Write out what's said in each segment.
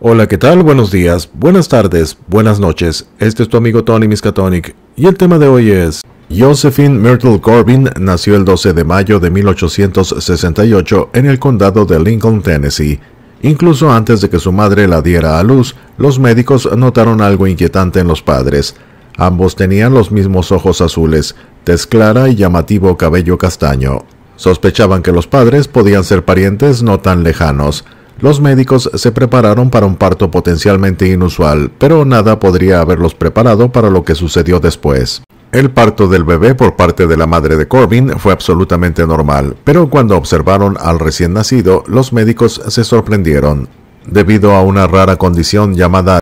Hola, ¿qué tal? Buenos días, buenas tardes, buenas noches. Este es tu amigo Tony Miskatonic y el tema de hoy es Josephine Myrtle Corbin nació el 12 de mayo de 1868 en el condado de Lincoln, Tennessee. Incluso antes de que su madre la diera a luz, los médicos notaron algo inquietante en los padres. Ambos tenían los mismos ojos azules, tez clara y llamativo cabello castaño. Sospechaban que los padres podían ser parientes no tan lejanos. Los médicos se prepararon para un parto potencialmente inusual, pero nada podría haberlos preparado para lo que sucedió después. El parto del bebé por parte de la madre de Corbin fue absolutamente normal, pero cuando observaron al recién nacido, los médicos se sorprendieron. Debido a una rara condición llamada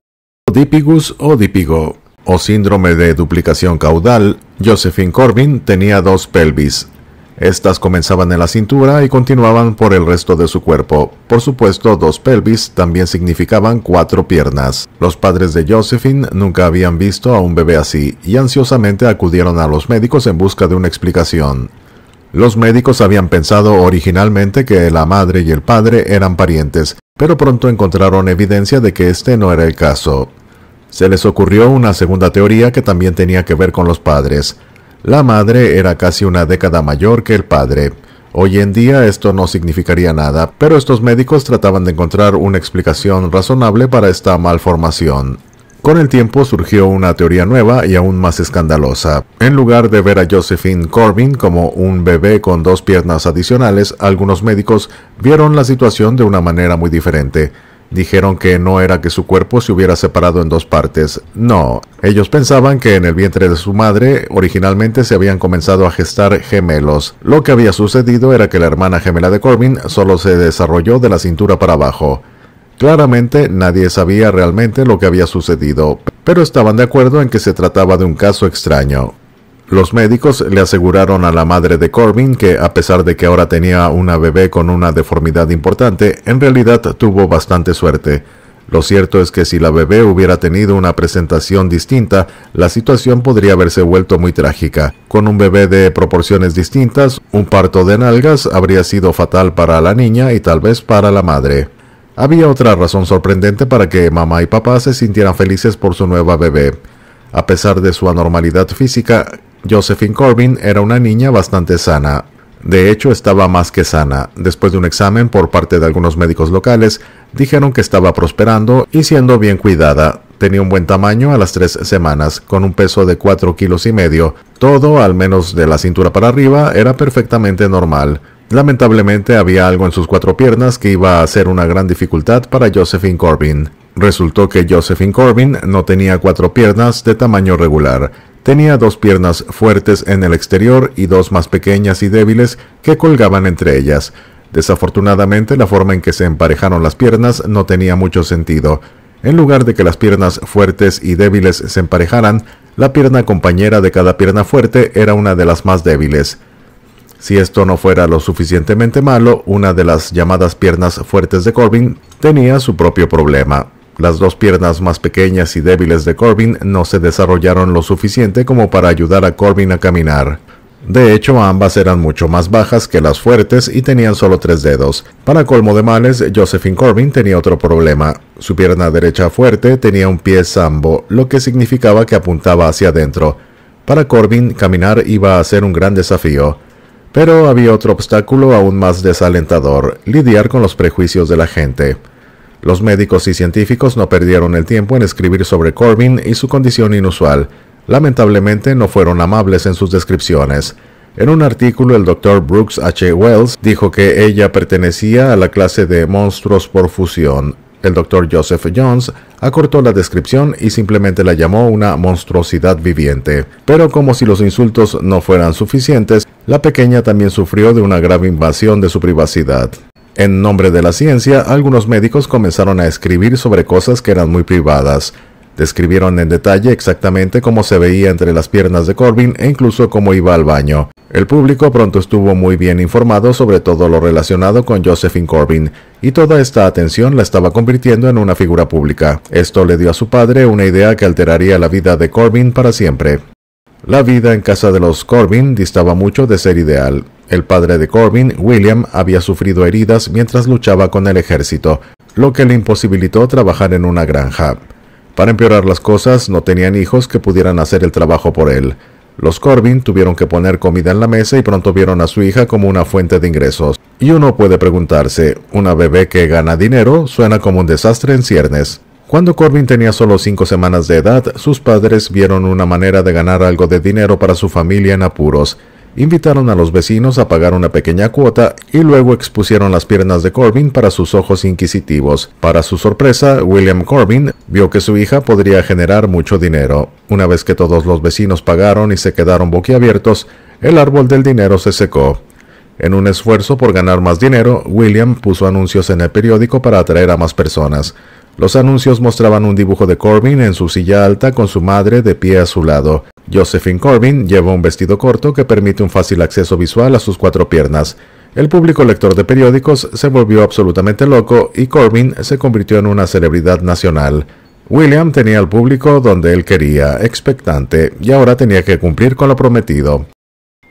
o dipigo o síndrome de duplicación caudal, Josephine Corbin tenía dos pelvis, estas comenzaban en la cintura y continuaban por el resto de su cuerpo. Por supuesto, dos pelvis también significaban cuatro piernas. Los padres de Josephine nunca habían visto a un bebé así y ansiosamente acudieron a los médicos en busca de una explicación. Los médicos habían pensado originalmente que la madre y el padre eran parientes, pero pronto encontraron evidencia de que este no era el caso. Se les ocurrió una segunda teoría que también tenía que ver con los padres. La madre era casi una década mayor que el padre. Hoy en día esto no significaría nada, pero estos médicos trataban de encontrar una explicación razonable para esta malformación. Con el tiempo surgió una teoría nueva y aún más escandalosa. En lugar de ver a Josephine Corbin como un bebé con dos piernas adicionales, algunos médicos vieron la situación de una manera muy diferente. Dijeron que no era que su cuerpo se hubiera separado en dos partes. No, ellos pensaban que en el vientre de su madre originalmente se habían comenzado a gestar gemelos. Lo que había sucedido era que la hermana gemela de Corbin solo se desarrolló de la cintura para abajo. Claramente nadie sabía realmente lo que había sucedido, pero estaban de acuerdo en que se trataba de un caso extraño. Los médicos le aseguraron a la madre de Corbin que a pesar de que ahora tenía una bebé con una deformidad importante, en realidad tuvo bastante suerte. Lo cierto es que si la bebé hubiera tenido una presentación distinta, la situación podría haberse vuelto muy trágica. Con un bebé de proporciones distintas, un parto de nalgas habría sido fatal para la niña y tal vez para la madre. Había otra razón sorprendente para que mamá y papá se sintieran felices por su nueva bebé. A pesar de su anormalidad física, Josephine Corbin era una niña bastante sana. De hecho, estaba más que sana. Después de un examen por parte de algunos médicos locales, dijeron que estaba prosperando y siendo bien cuidada. Tenía un buen tamaño a las tres semanas, con un peso de 4 kilos y medio. Todo, al menos de la cintura para arriba, era perfectamente normal. Lamentablemente había algo en sus cuatro piernas que iba a ser una gran dificultad para Josephine Corbin. Resultó que Josephine Corbin no tenía cuatro piernas de tamaño regular, Tenía dos piernas fuertes en el exterior y dos más pequeñas y débiles que colgaban entre ellas. Desafortunadamente, la forma en que se emparejaron las piernas no tenía mucho sentido. En lugar de que las piernas fuertes y débiles se emparejaran, la pierna compañera de cada pierna fuerte era una de las más débiles. Si esto no fuera lo suficientemente malo, una de las llamadas piernas fuertes de Corbin tenía su propio problema. Las dos piernas más pequeñas y débiles de Corbin no se desarrollaron lo suficiente como para ayudar a Corbin a caminar. De hecho, ambas eran mucho más bajas que las fuertes y tenían solo tres dedos. Para colmo de males, Josephine Corbin tenía otro problema. Su pierna derecha fuerte tenía un pie zambo, lo que significaba que apuntaba hacia adentro. Para Corbin, caminar iba a ser un gran desafío. Pero había otro obstáculo aún más desalentador, lidiar con los prejuicios de la gente. Los médicos y científicos no perdieron el tiempo en escribir sobre Corbin y su condición inusual. Lamentablemente no fueron amables en sus descripciones. En un artículo, el doctor Brooks H. Wells dijo que ella pertenecía a la clase de monstruos por fusión. El doctor Joseph Jones acortó la descripción y simplemente la llamó una monstruosidad viviente. Pero como si los insultos no fueran suficientes, la pequeña también sufrió de una grave invasión de su privacidad. En nombre de la ciencia, algunos médicos comenzaron a escribir sobre cosas que eran muy privadas. Describieron en detalle exactamente cómo se veía entre las piernas de Corbin e incluso cómo iba al baño. El público pronto estuvo muy bien informado sobre todo lo relacionado con Josephine Corbin, y toda esta atención la estaba convirtiendo en una figura pública. Esto le dio a su padre una idea que alteraría la vida de Corbin para siempre. La vida en casa de los Corbin distaba mucho de ser ideal. El padre de Corbin, William, había sufrido heridas mientras luchaba con el ejército, lo que le imposibilitó trabajar en una granja. Para empeorar las cosas, no tenían hijos que pudieran hacer el trabajo por él. Los Corbin tuvieron que poner comida en la mesa y pronto vieron a su hija como una fuente de ingresos. Y uno puede preguntarse, una bebé que gana dinero suena como un desastre en ciernes. Cuando Corbin tenía solo cinco semanas de edad, sus padres vieron una manera de ganar algo de dinero para su familia en apuros. Invitaron a los vecinos a pagar una pequeña cuota y luego expusieron las piernas de Corbin para sus ojos inquisitivos. Para su sorpresa, William Corbin vio que su hija podría generar mucho dinero. Una vez que todos los vecinos pagaron y se quedaron boquiabiertos, el árbol del dinero se secó. En un esfuerzo por ganar más dinero, William puso anuncios en el periódico para atraer a más personas. Los anuncios mostraban un dibujo de Corbin en su silla alta con su madre de pie a su lado. Josephine Corbyn lleva un vestido corto que permite un fácil acceso visual a sus cuatro piernas. El público lector de periódicos se volvió absolutamente loco y Corbin se convirtió en una celebridad nacional. William tenía al público donde él quería, expectante, y ahora tenía que cumplir con lo prometido.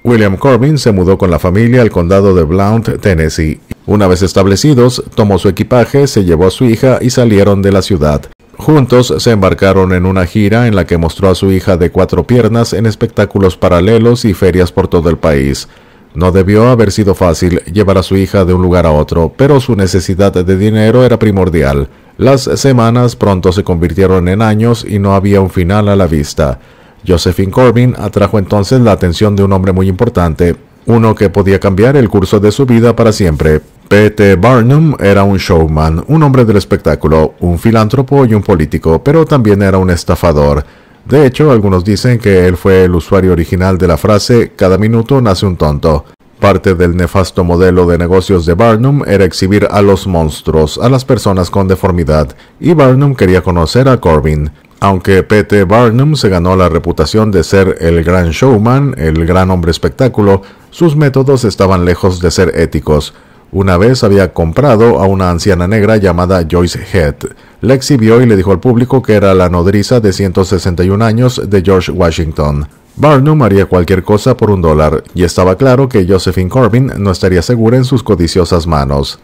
William Corbin se mudó con la familia al condado de Blount, Tennessee. Una vez establecidos, tomó su equipaje, se llevó a su hija y salieron de la ciudad. Juntos se embarcaron en una gira en la que mostró a su hija de cuatro piernas en espectáculos paralelos y ferias por todo el país. No debió haber sido fácil llevar a su hija de un lugar a otro, pero su necesidad de dinero era primordial. Las semanas pronto se convirtieron en años y no había un final a la vista. Josephine Corbyn atrajo entonces la atención de un hombre muy importante, uno que podía cambiar el curso de su vida para siempre. P.T. Barnum era un showman, un hombre del espectáculo, un filántropo y un político, pero también era un estafador. De hecho, algunos dicen que él fue el usuario original de la frase cada minuto nace un tonto. Parte del nefasto modelo de negocios de Barnum era exhibir a los monstruos, a las personas con deformidad, y Barnum quería conocer a Corbin. Aunque Pete Barnum se ganó la reputación de ser el gran showman, el gran hombre espectáculo, sus métodos estaban lejos de ser éticos. Una vez había comprado a una anciana negra llamada Joyce Head. La exhibió y le dijo al público que era la nodriza de 161 años de George Washington. Barnum haría cualquier cosa por un dólar, y estaba claro que Josephine Corbin no estaría segura en sus codiciosas manos.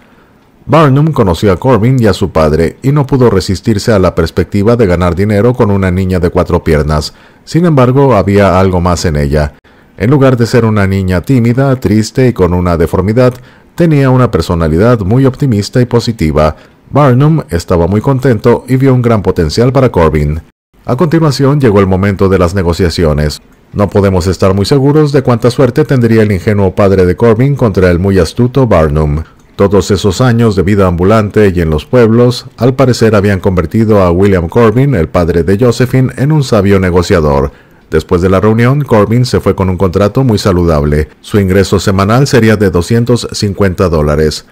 Barnum conoció a Corbin y a su padre y no pudo resistirse a la perspectiva de ganar dinero con una niña de cuatro piernas. Sin embargo, había algo más en ella. En lugar de ser una niña tímida, triste y con una deformidad, tenía una personalidad muy optimista y positiva. Barnum estaba muy contento y vio un gran potencial para Corbin. A continuación llegó el momento de las negociaciones. No podemos estar muy seguros de cuánta suerte tendría el ingenuo padre de Corbin contra el muy astuto Barnum. Todos esos años de vida ambulante y en los pueblos, al parecer habían convertido a William Corbin, el padre de Josephine, en un sabio negociador. Después de la reunión, Corbin se fue con un contrato muy saludable. Su ingreso semanal sería de 250 dólares,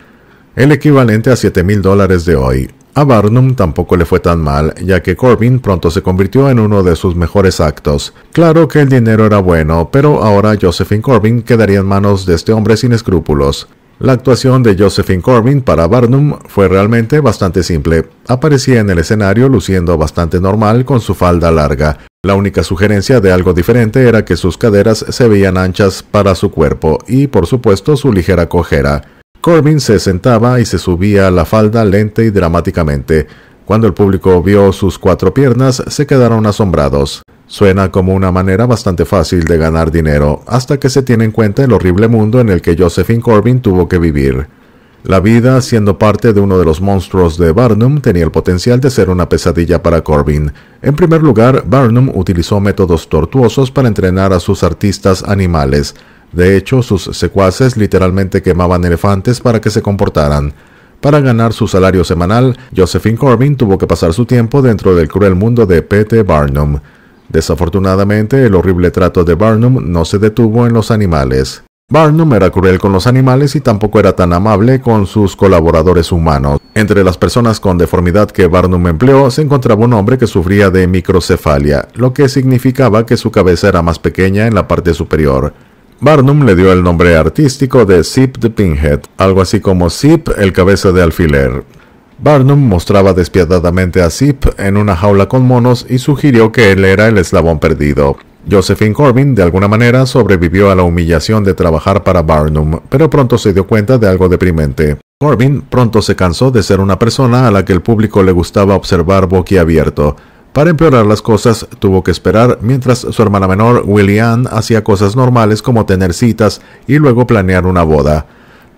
el equivalente a 7 mil dólares de hoy. A Barnum tampoco le fue tan mal, ya que Corbin pronto se convirtió en uno de sus mejores actos. Claro que el dinero era bueno, pero ahora Josephine Corbin quedaría en manos de este hombre sin escrúpulos. La actuación de Josephine Corbin para Barnum fue realmente bastante simple. Aparecía en el escenario luciendo bastante normal con su falda larga. La única sugerencia de algo diferente era que sus caderas se veían anchas para su cuerpo y, por supuesto, su ligera cojera. Corbin se sentaba y se subía a la falda lenta y dramáticamente. Cuando el público vio sus cuatro piernas, se quedaron asombrados. Suena como una manera bastante fácil de ganar dinero, hasta que se tiene en cuenta el horrible mundo en el que Josephine Corbin tuvo que vivir. La vida, siendo parte de uno de los monstruos de Barnum, tenía el potencial de ser una pesadilla para Corbin. En primer lugar, Barnum utilizó métodos tortuosos para entrenar a sus artistas animales. De hecho, sus secuaces literalmente quemaban elefantes para que se comportaran. Para ganar su salario semanal, Josephine Corbin tuvo que pasar su tiempo dentro del cruel mundo de P.T. Barnum. Desafortunadamente, el horrible trato de Barnum no se detuvo en los animales. Barnum era cruel con los animales y tampoco era tan amable con sus colaboradores humanos. Entre las personas con deformidad que Barnum empleó se encontraba un hombre que sufría de microcefalia, lo que significaba que su cabeza era más pequeña en la parte superior. Barnum le dio el nombre artístico de Zip the Pinhead, algo así como Zip el cabeza de alfiler. Barnum mostraba despiadadamente a Zip en una jaula con monos y sugirió que él era el eslabón perdido. Josephine Corbin, de alguna manera, sobrevivió a la humillación de trabajar para Barnum, pero pronto se dio cuenta de algo deprimente. Corbin pronto se cansó de ser una persona a la que el público le gustaba observar boquiabierto. Para empeorar las cosas, tuvo que esperar mientras su hermana menor, Ann, hacía cosas normales como tener citas y luego planear una boda.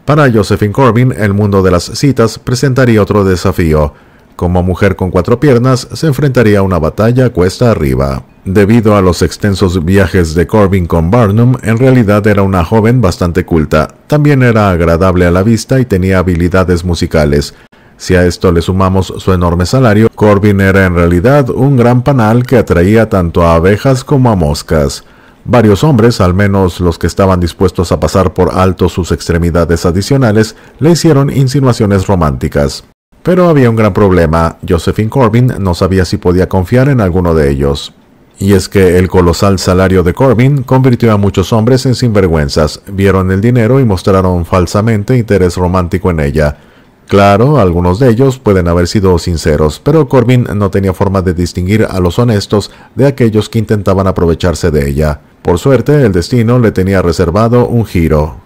Para Josephine Corbin, el mundo de las citas presentaría otro desafío. Como mujer con cuatro piernas, se enfrentaría a una batalla cuesta arriba. Debido a los extensos viajes de Corbin con Barnum, en realidad era una joven bastante culta. También era agradable a la vista y tenía habilidades musicales. Si a esto le sumamos su enorme salario, Corbin era en realidad un gran panal que atraía tanto a abejas como a moscas. Varios hombres, al menos los que estaban dispuestos a pasar por alto sus extremidades adicionales, le hicieron insinuaciones románticas. Pero había un gran problema, Josephine Corbin no sabía si podía confiar en alguno de ellos. Y es que el colosal salario de Corbin convirtió a muchos hombres en sinvergüenzas, vieron el dinero y mostraron falsamente interés romántico en ella, Claro, algunos de ellos pueden haber sido sinceros, pero Corbyn no tenía forma de distinguir a los honestos de aquellos que intentaban aprovecharse de ella. Por suerte, el destino le tenía reservado un giro.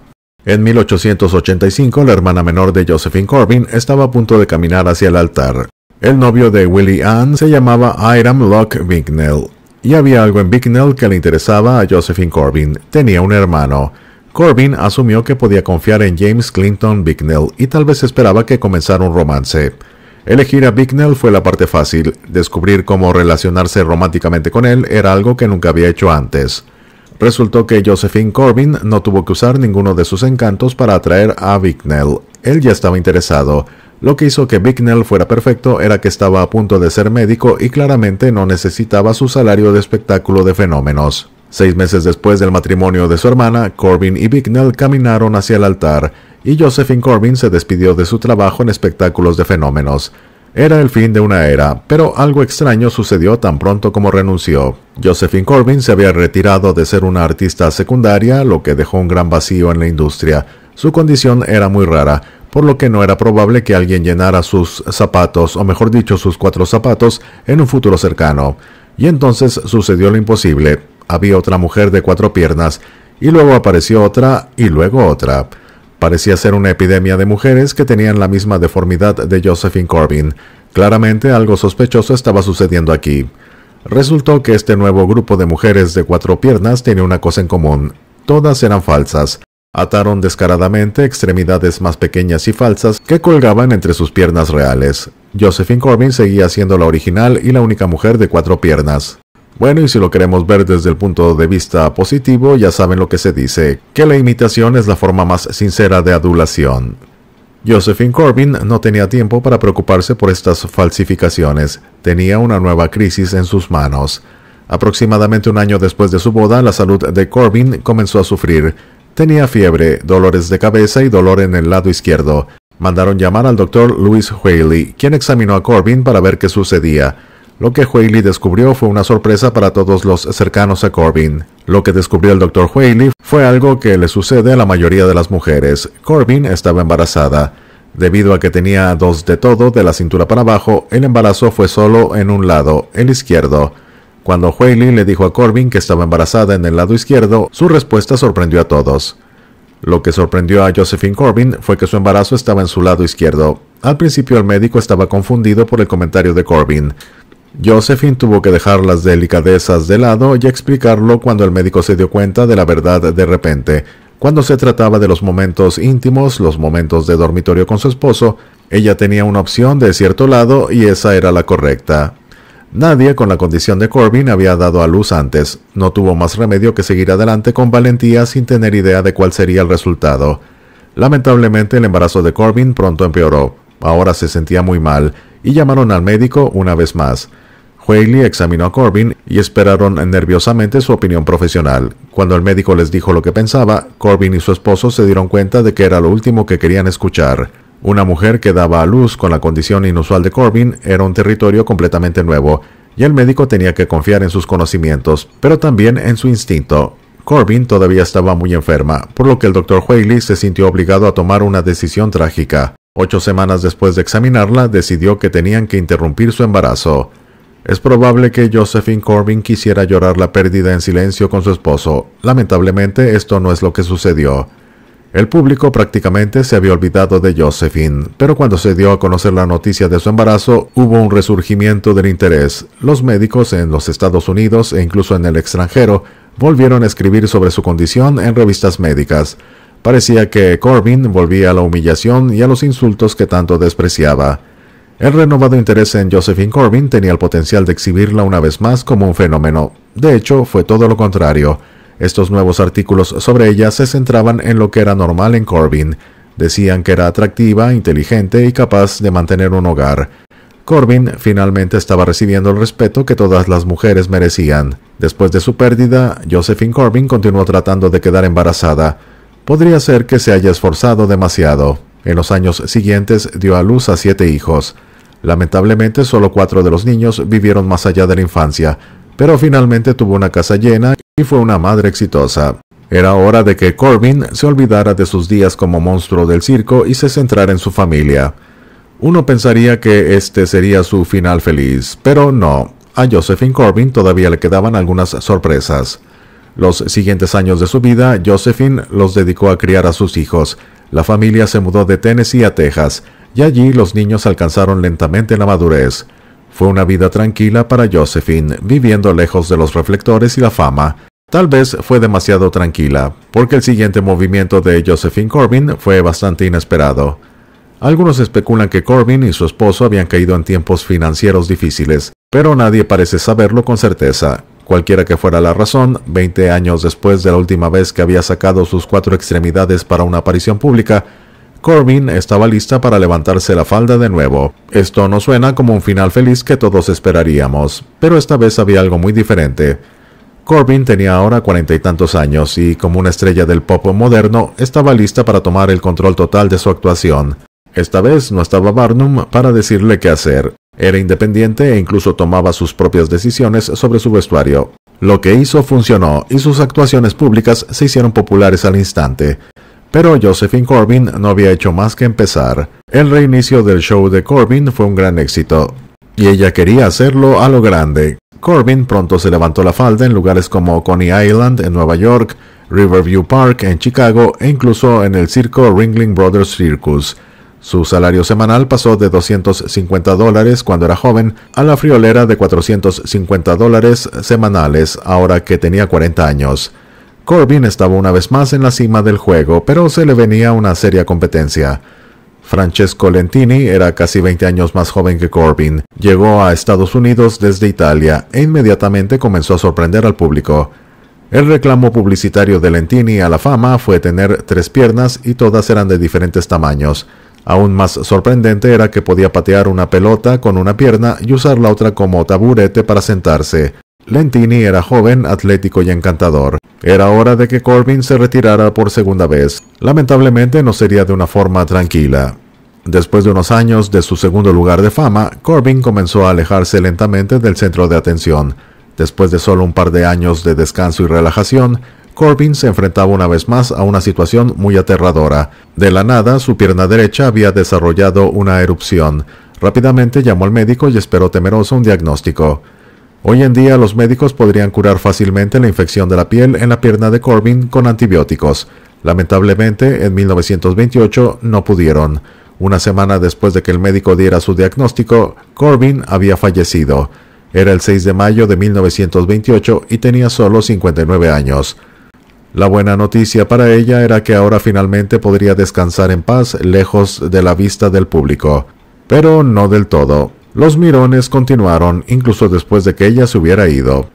En 1885, la hermana menor de Josephine Corbyn estaba a punto de caminar hacia el altar. El novio de Willie Ann se llamaba Iram Locke Bicknell, y había algo en Bicknell que le interesaba a Josephine Corbyn. Tenía un hermano. Corbyn asumió que podía confiar en James Clinton Bicknell y tal vez esperaba que comenzara un romance. Elegir a Bicknell fue la parte fácil, descubrir cómo relacionarse románticamente con él era algo que nunca había hecho antes. Resultó que Josephine Corbyn no tuvo que usar ninguno de sus encantos para atraer a Bicknell, él ya estaba interesado. Lo que hizo que Bicknell fuera perfecto era que estaba a punto de ser médico y claramente no necesitaba su salario de espectáculo de fenómenos. Seis meses después del matrimonio de su hermana, Corbin y Bignell caminaron hacia el altar y Josephine Corbin se despidió de su trabajo en espectáculos de fenómenos. Era el fin de una era, pero algo extraño sucedió tan pronto como renunció. Josephine Corbin se había retirado de ser una artista secundaria, lo que dejó un gran vacío en la industria. Su condición era muy rara, por lo que no era probable que alguien llenara sus zapatos, o mejor dicho, sus cuatro zapatos, en un futuro cercano. Y entonces sucedió lo imposible. Había otra mujer de cuatro piernas, y luego apareció otra, y luego otra. Parecía ser una epidemia de mujeres que tenían la misma deformidad de Josephine Corbin. Claramente algo sospechoso estaba sucediendo aquí. Resultó que este nuevo grupo de mujeres de cuatro piernas tenía una cosa en común. Todas eran falsas. Ataron descaradamente extremidades más pequeñas y falsas que colgaban entre sus piernas reales. Josephine Corbin seguía siendo la original y la única mujer de cuatro piernas. Bueno, y si lo queremos ver desde el punto de vista positivo, ya saben lo que se dice, que la imitación es la forma más sincera de adulación. Josephine Corbyn no tenía tiempo para preocuparse por estas falsificaciones, tenía una nueva crisis en sus manos. Aproximadamente un año después de su boda, la salud de Corbyn comenzó a sufrir. Tenía fiebre, dolores de cabeza y dolor en el lado izquierdo. Mandaron llamar al doctor Louis Whaley, quien examinó a Corbyn para ver qué sucedía. Lo que Whaley descubrió fue una sorpresa para todos los cercanos a Corbin. Lo que descubrió el doctor Whaley fue algo que le sucede a la mayoría de las mujeres. Corbin estaba embarazada. Debido a que tenía dos de todo de la cintura para abajo, el embarazo fue solo en un lado, el izquierdo. Cuando Whaley le dijo a Corbin que estaba embarazada en el lado izquierdo, su respuesta sorprendió a todos. Lo que sorprendió a Josephine Corbin fue que su embarazo estaba en su lado izquierdo. Al principio el médico estaba confundido por el comentario de Corbin. Josephine tuvo que dejar las delicadezas de lado y explicarlo cuando el médico se dio cuenta de la verdad de repente. Cuando se trataba de los momentos íntimos, los momentos de dormitorio con su esposo, ella tenía una opción de cierto lado y esa era la correcta. Nadie con la condición de Corbin había dado a luz antes. No tuvo más remedio que seguir adelante con valentía sin tener idea de cuál sería el resultado. Lamentablemente el embarazo de Corbin pronto empeoró. Ahora se sentía muy mal y llamaron al médico una vez más. Haley examinó a Corbin y esperaron nerviosamente su opinión profesional. Cuando el médico les dijo lo que pensaba, Corbin y su esposo se dieron cuenta de que era lo último que querían escuchar. Una mujer que daba a luz con la condición inusual de Corbin era un territorio completamente nuevo, y el médico tenía que confiar en sus conocimientos, pero también en su instinto. Corbin todavía estaba muy enferma, por lo que el doctor Whaley se sintió obligado a tomar una decisión trágica. Ocho semanas después de examinarla, decidió que tenían que interrumpir su embarazo. Es probable que Josephine Corbin quisiera llorar la pérdida en silencio con su esposo. Lamentablemente esto no es lo que sucedió. El público prácticamente se había olvidado de Josephine, pero cuando se dio a conocer la noticia de su embarazo hubo un resurgimiento del interés. Los médicos en los Estados Unidos e incluso en el extranjero volvieron a escribir sobre su condición en revistas médicas. Parecía que Corbin volvía a la humillación y a los insultos que tanto despreciaba. El renovado interés en Josephine Corbyn tenía el potencial de exhibirla una vez más como un fenómeno. De hecho, fue todo lo contrario. Estos nuevos artículos sobre ella se centraban en lo que era normal en Corbyn. Decían que era atractiva, inteligente y capaz de mantener un hogar. Corbyn finalmente estaba recibiendo el respeto que todas las mujeres merecían. Después de su pérdida, Josephine Corbyn continuó tratando de quedar embarazada. Podría ser que se haya esforzado demasiado. En los años siguientes dio a luz a siete hijos. Lamentablemente, solo cuatro de los niños vivieron más allá de la infancia, pero finalmente tuvo una casa llena y fue una madre exitosa. Era hora de que Corbin se olvidara de sus días como monstruo del circo y se centrara en su familia. Uno pensaría que este sería su final feliz, pero no. A Josephine Corbin todavía le quedaban algunas sorpresas. Los siguientes años de su vida, Josephine los dedicó a criar a sus hijos. La familia se mudó de Tennessee a Texas y allí los niños alcanzaron lentamente la madurez. Fue una vida tranquila para Josephine, viviendo lejos de los reflectores y la fama. Tal vez fue demasiado tranquila, porque el siguiente movimiento de Josephine Corbin fue bastante inesperado. Algunos especulan que Corbin y su esposo habían caído en tiempos financieros difíciles, pero nadie parece saberlo con certeza. Cualquiera que fuera la razón, 20 años después de la última vez que había sacado sus cuatro extremidades para una aparición pública, Corbin estaba lista para levantarse la falda de nuevo. Esto no suena como un final feliz que todos esperaríamos, pero esta vez había algo muy diferente. Corbin tenía ahora cuarenta y tantos años y, como una estrella del pop moderno, estaba lista para tomar el control total de su actuación. Esta vez no estaba Barnum para decirle qué hacer. Era independiente e incluso tomaba sus propias decisiones sobre su vestuario. Lo que hizo funcionó y sus actuaciones públicas se hicieron populares al instante pero Josephine Corbin no había hecho más que empezar. El reinicio del show de Corbin fue un gran éxito, y ella quería hacerlo a lo grande. Corbin pronto se levantó la falda en lugares como Coney Island en Nueva York, Riverview Park en Chicago e incluso en el circo Ringling Brothers Circus. Su salario semanal pasó de 250 dólares cuando era joven a la friolera de 450 dólares semanales ahora que tenía 40 años. Corbin estaba una vez más en la cima del juego, pero se le venía una seria competencia. Francesco Lentini era casi 20 años más joven que Corbin. Llegó a Estados Unidos desde Italia e inmediatamente comenzó a sorprender al público. El reclamo publicitario de Lentini a la fama fue tener tres piernas y todas eran de diferentes tamaños. Aún más sorprendente era que podía patear una pelota con una pierna y usar la otra como taburete para sentarse. Lentini era joven, atlético y encantador. Era hora de que Corbin se retirara por segunda vez. Lamentablemente no sería de una forma tranquila. Después de unos años de su segundo lugar de fama, Corbin comenzó a alejarse lentamente del centro de atención. Después de solo un par de años de descanso y relajación, Corbin se enfrentaba una vez más a una situación muy aterradora. De la nada, su pierna derecha había desarrollado una erupción. Rápidamente llamó al médico y esperó temeroso un diagnóstico. Hoy en día los médicos podrían curar fácilmente la infección de la piel en la pierna de Corbin con antibióticos. Lamentablemente, en 1928 no pudieron. Una semana después de que el médico diera su diagnóstico, Corbin había fallecido. Era el 6 de mayo de 1928 y tenía solo 59 años. La buena noticia para ella era que ahora finalmente podría descansar en paz lejos de la vista del público. Pero no del todo. Los mirones continuaron incluso después de que ella se hubiera ido.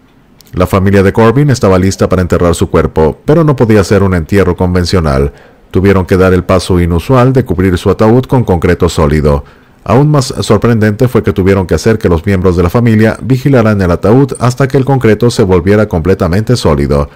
La familia de Corbin estaba lista para enterrar su cuerpo, pero no podía ser un entierro convencional. Tuvieron que dar el paso inusual de cubrir su ataúd con concreto sólido. Aún más sorprendente fue que tuvieron que hacer que los miembros de la familia vigilaran el ataúd hasta que el concreto se volviera completamente sólido.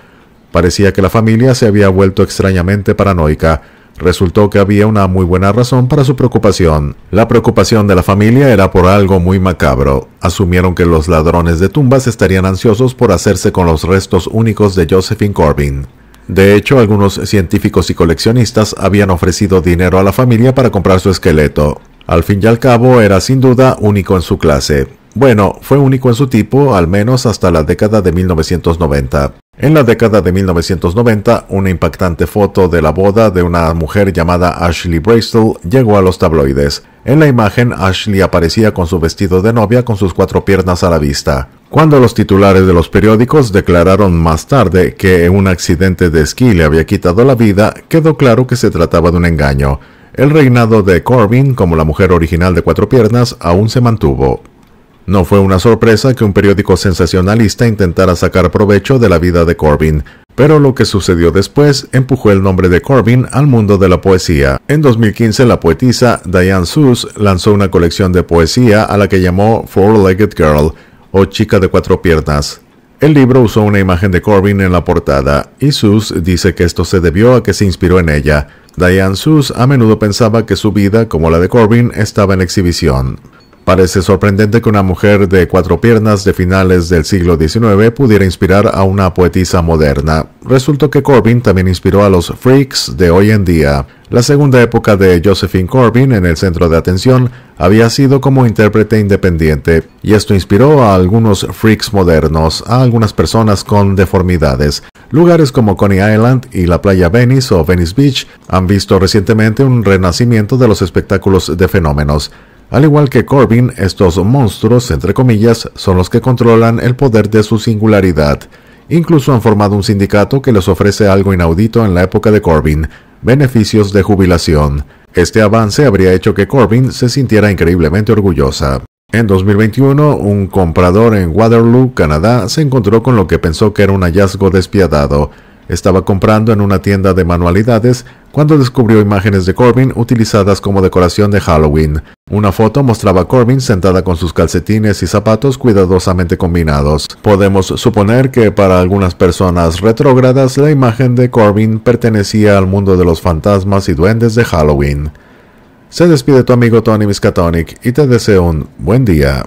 Parecía que la familia se había vuelto extrañamente paranoica. Resultó que había una muy buena razón para su preocupación. La preocupación de la familia era por algo muy macabro. Asumieron que los ladrones de tumbas estarían ansiosos por hacerse con los restos únicos de Josephine Corbin. De hecho, algunos científicos y coleccionistas habían ofrecido dinero a la familia para comprar su esqueleto. Al fin y al cabo, era sin duda único en su clase. Bueno, fue único en su tipo, al menos hasta la década de 1990. En la década de 1990, una impactante foto de la boda de una mujer llamada Ashley Bristol llegó a los tabloides. En la imagen, Ashley aparecía con su vestido de novia con sus cuatro piernas a la vista. Cuando los titulares de los periódicos declararon más tarde que un accidente de esquí le había quitado la vida, quedó claro que se trataba de un engaño. El reinado de Corbin como la mujer original de cuatro piernas aún se mantuvo. No fue una sorpresa que un periódico sensacionalista intentara sacar provecho de la vida de Corbyn, pero lo que sucedió después empujó el nombre de Corbyn al mundo de la poesía. En 2015, la poetisa Diane sus lanzó una colección de poesía a la que llamó Four-Legged Girl, o Chica de Cuatro Piernas. El libro usó una imagen de Corbyn en la portada, y sus dice que esto se debió a que se inspiró en ella. Diane sus a menudo pensaba que su vida, como la de Corbyn, estaba en exhibición, Parece sorprendente que una mujer de cuatro piernas de finales del siglo XIX pudiera inspirar a una poetisa moderna. Resultó que Corbin también inspiró a los freaks de hoy en día. La segunda época de Josephine Corbin en el centro de atención había sido como intérprete independiente, y esto inspiró a algunos freaks modernos, a algunas personas con deformidades. Lugares como Coney Island y la playa Venice o Venice Beach han visto recientemente un renacimiento de los espectáculos de fenómenos. Al igual que Corbin, estos monstruos, entre comillas, son los que controlan el poder de su singularidad. Incluso han formado un sindicato que les ofrece algo inaudito en la época de Corbin, beneficios de jubilación. Este avance habría hecho que Corbin se sintiera increíblemente orgullosa. En 2021, un comprador en Waterloo, Canadá, se encontró con lo que pensó que era un hallazgo despiadado. Estaba comprando en una tienda de manualidades cuando descubrió imágenes de Corbin utilizadas como decoración de Halloween. Una foto mostraba a Corbin sentada con sus calcetines y zapatos cuidadosamente combinados. Podemos suponer que para algunas personas retrógradas la imagen de Corbin pertenecía al mundo de los fantasmas y duendes de Halloween. Se despide tu amigo Tony Miskatonic y te deseo un buen día.